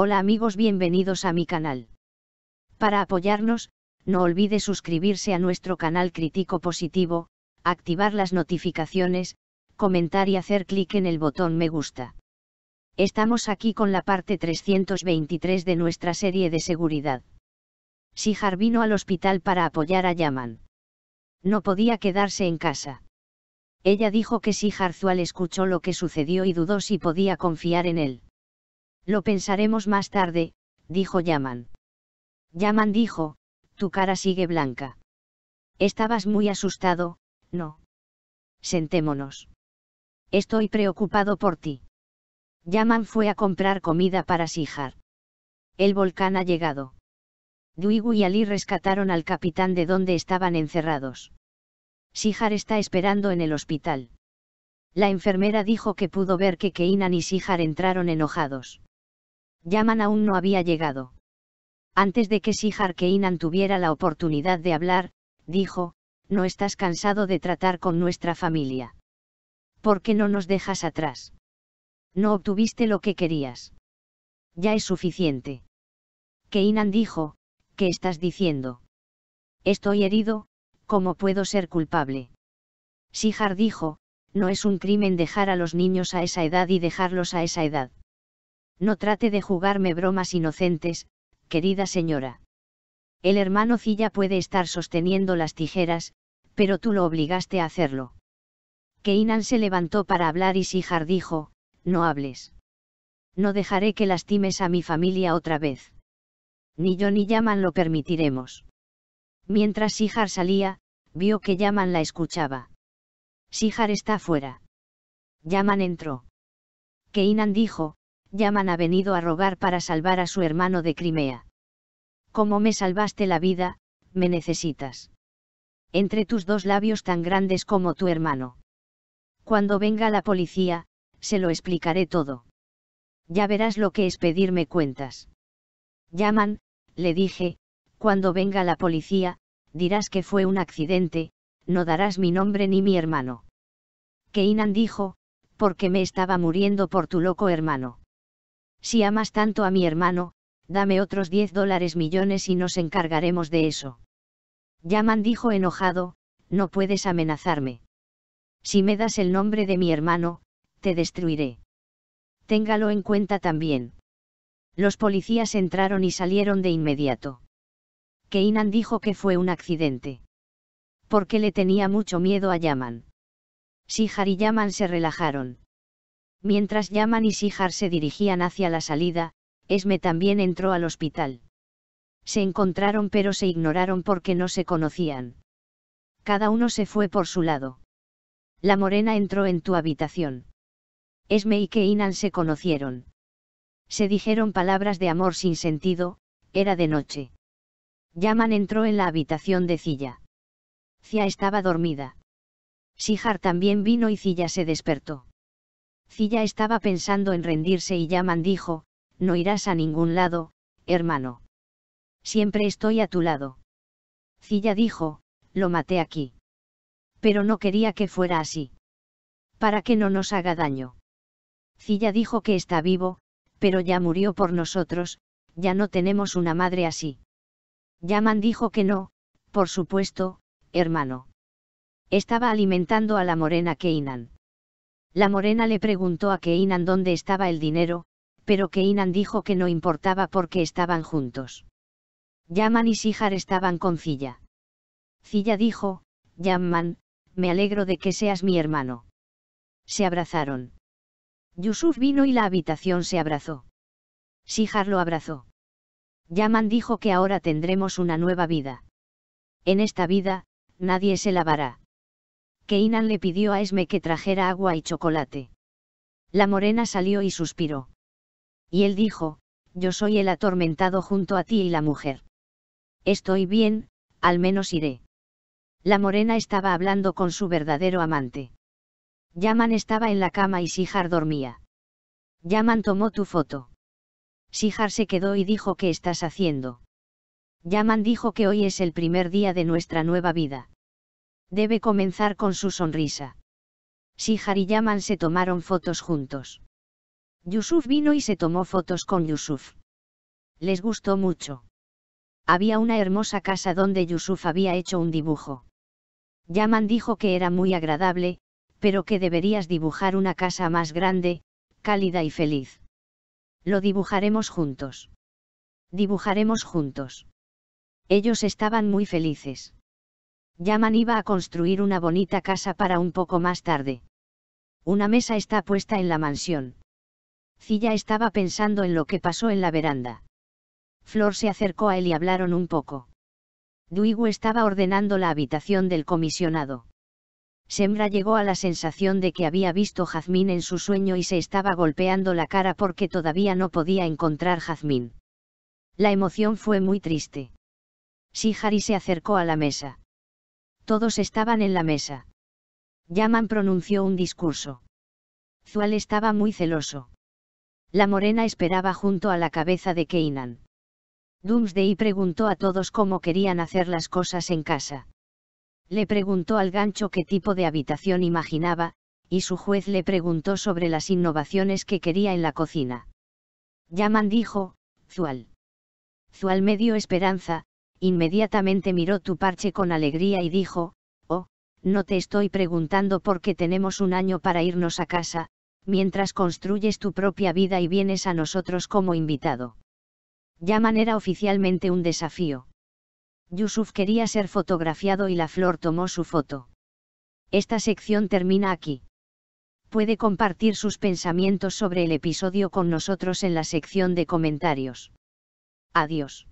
Hola amigos bienvenidos a mi canal. Para apoyarnos, no olvide suscribirse a nuestro canal Crítico Positivo, activar las notificaciones, comentar y hacer clic en el botón me gusta. Estamos aquí con la parte 323 de nuestra serie de seguridad. Sijar vino al hospital para apoyar a Yaman. No podía quedarse en casa. Ella dijo que Sihar Zual escuchó lo que sucedió y dudó si podía confiar en él. Lo pensaremos más tarde, dijo Yaman. Yaman dijo, tu cara sigue blanca. Estabas muy asustado, ¿no? Sentémonos. Estoy preocupado por ti. Yaman fue a comprar comida para Sijar. El volcán ha llegado. Duigu y Ali rescataron al capitán de donde estaban encerrados. Sijar está esperando en el hospital. La enfermera dijo que pudo ver que Keinan y Sijar entraron enojados. Yaman aún no había llegado. Antes de que Sihar Keinan tuviera la oportunidad de hablar, dijo, no estás cansado de tratar con nuestra familia. ¿Por qué no nos dejas atrás? No obtuviste lo que querías. Ya es suficiente. Keinan dijo, ¿qué estás diciendo? Estoy herido, ¿cómo puedo ser culpable? Sihar dijo, no es un crimen dejar a los niños a esa edad y dejarlos a esa edad. No trate de jugarme bromas inocentes, querida señora. El hermano Cilla puede estar sosteniendo las tijeras, pero tú lo obligaste a hacerlo. Keinan se levantó para hablar y Sijar dijo, no hables. No dejaré que lastimes a mi familia otra vez. Ni yo ni Yaman lo permitiremos. Mientras Sijar salía, vio que Yaman la escuchaba. Sijar está fuera. Yaman entró. Keinan dijo, Llaman ha venido a rogar para salvar a su hermano de Crimea. Como me salvaste la vida, me necesitas. Entre tus dos labios tan grandes como tu hermano. Cuando venga la policía, se lo explicaré todo. Ya verás lo que es pedirme cuentas. Llaman, le dije, cuando venga la policía, dirás que fue un accidente, no darás mi nombre ni mi hermano. Keinan dijo, porque me estaba muriendo por tu loco hermano. Si amas tanto a mi hermano, dame otros 10 dólares millones y nos encargaremos de eso. Yaman dijo enojado, no puedes amenazarme. Si me das el nombre de mi hermano, te destruiré. Téngalo en cuenta también. Los policías entraron y salieron de inmediato. Keinan dijo que fue un accidente. Porque le tenía mucho miedo a Yaman. Si y Yaman se relajaron. Mientras Yaman y Sihar se dirigían hacia la salida, Esme también entró al hospital. Se encontraron pero se ignoraron porque no se conocían. Cada uno se fue por su lado. La morena entró en tu habitación. Esme y Keinan se conocieron. Se dijeron palabras de amor sin sentido, era de noche. Yaman entró en la habitación de Cilla. Cia estaba dormida. Sihar también vino y Cilla se despertó. Cilla estaba pensando en rendirse y Yaman dijo, no irás a ningún lado, hermano. Siempre estoy a tu lado. Cilla dijo, lo maté aquí. Pero no quería que fuera así. Para que no nos haga daño. Cilla dijo que está vivo, pero ya murió por nosotros, ya no tenemos una madre así. Yaman dijo que no, por supuesto, hermano. Estaba alimentando a la morena Keinan. La morena le preguntó a Keinan dónde estaba el dinero, pero Keinan dijo que no importaba porque estaban juntos. Yaman y Sihar estaban con Cilla. Cilla dijo, Yaman, me alegro de que seas mi hermano. Se abrazaron. Yusuf vino y la habitación se abrazó. Sijar lo abrazó. Yaman dijo que ahora tendremos una nueva vida. En esta vida, nadie se lavará que Inan le pidió a Esme que trajera agua y chocolate. La morena salió y suspiró. Y él dijo, yo soy el atormentado junto a ti y la mujer. Estoy bien, al menos iré. La morena estaba hablando con su verdadero amante. Yaman estaba en la cama y Sijar dormía. Yaman tomó tu foto. Sijar se quedó y dijo ¿qué estás haciendo? Yaman dijo que hoy es el primer día de nuestra nueva vida. Debe comenzar con su sonrisa. Sihar y Yaman se tomaron fotos juntos. Yusuf vino y se tomó fotos con Yusuf. Les gustó mucho. Había una hermosa casa donde Yusuf había hecho un dibujo. Yaman dijo que era muy agradable, pero que deberías dibujar una casa más grande, cálida y feliz. Lo dibujaremos juntos. Dibujaremos juntos. Ellos estaban muy felices. Yaman iba a construir una bonita casa para un poco más tarde. Una mesa está puesta en la mansión. Cilla estaba pensando en lo que pasó en la veranda. Flor se acercó a él y hablaron un poco. Duigu estaba ordenando la habitación del comisionado. Sembra llegó a la sensación de que había visto Jazmín en su sueño y se estaba golpeando la cara porque todavía no podía encontrar Jazmín. La emoción fue muy triste. Sihari se acercó a la mesa. Todos estaban en la mesa. Yaman pronunció un discurso. Zual estaba muy celoso. La morena esperaba junto a la cabeza de Keinan. Doomsday preguntó a todos cómo querían hacer las cosas en casa. Le preguntó al gancho qué tipo de habitación imaginaba, y su juez le preguntó sobre las innovaciones que quería en la cocina. Yaman dijo, Zual. Zual me dio esperanza, inmediatamente miró tu parche con alegría y dijo, Oh, no te estoy preguntando por qué tenemos un año para irnos a casa, mientras construyes tu propia vida y vienes a nosotros como invitado. Yaman era oficialmente un desafío. Yusuf quería ser fotografiado y la flor tomó su foto. Esta sección termina aquí. Puede compartir sus pensamientos sobre el episodio con nosotros en la sección de comentarios. Adiós.